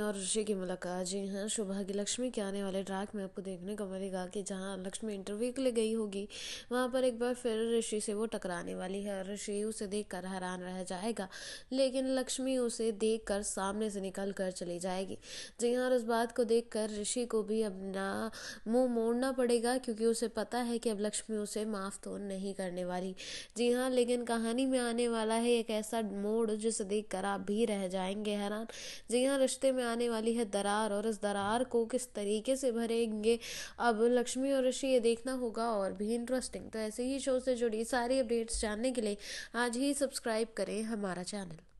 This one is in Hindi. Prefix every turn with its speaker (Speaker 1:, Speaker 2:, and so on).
Speaker 1: और ऋषि की मुलाकात जी हाँ सुबह की लक्ष्मी के आने वाले ट्रैक में आपको देखने को मिलेगा कि जहाँ लक्ष्मी इंटरव्यू के लिए गई होगी वहाँ पर एक बार फिर ऋषि से वो टकराने वाली है और ऋषि उसे देखकर हैरान रह जाएगा लेकिन लक्ष्मी उसे देखकर सामने से निकल कर चली जाएगी जी हाँ और उस बात को कर ऋषि को भी अपना मुंह मोड़ना पड़ेगा क्योंकि उसे पता है कि अब लक्ष्मी उसे माफ़ तो नहीं करने वाली जी हाँ लेकिन कहानी में आने वाला है एक ऐसा मोड़ जिसे देख आप भी रह जाएंगे हैरान जी हाँ रिश्ते में में आने वाली है दरार और इस दरार को किस तरीके से भरेंगे अब लक्ष्मी और ऋषि ये देखना होगा और भी इंटरेस्टिंग तो ऐसे ही शो से जुड़ी सारी अपडेट्स जानने के लिए आज ही सब्सक्राइब करें हमारा चैनल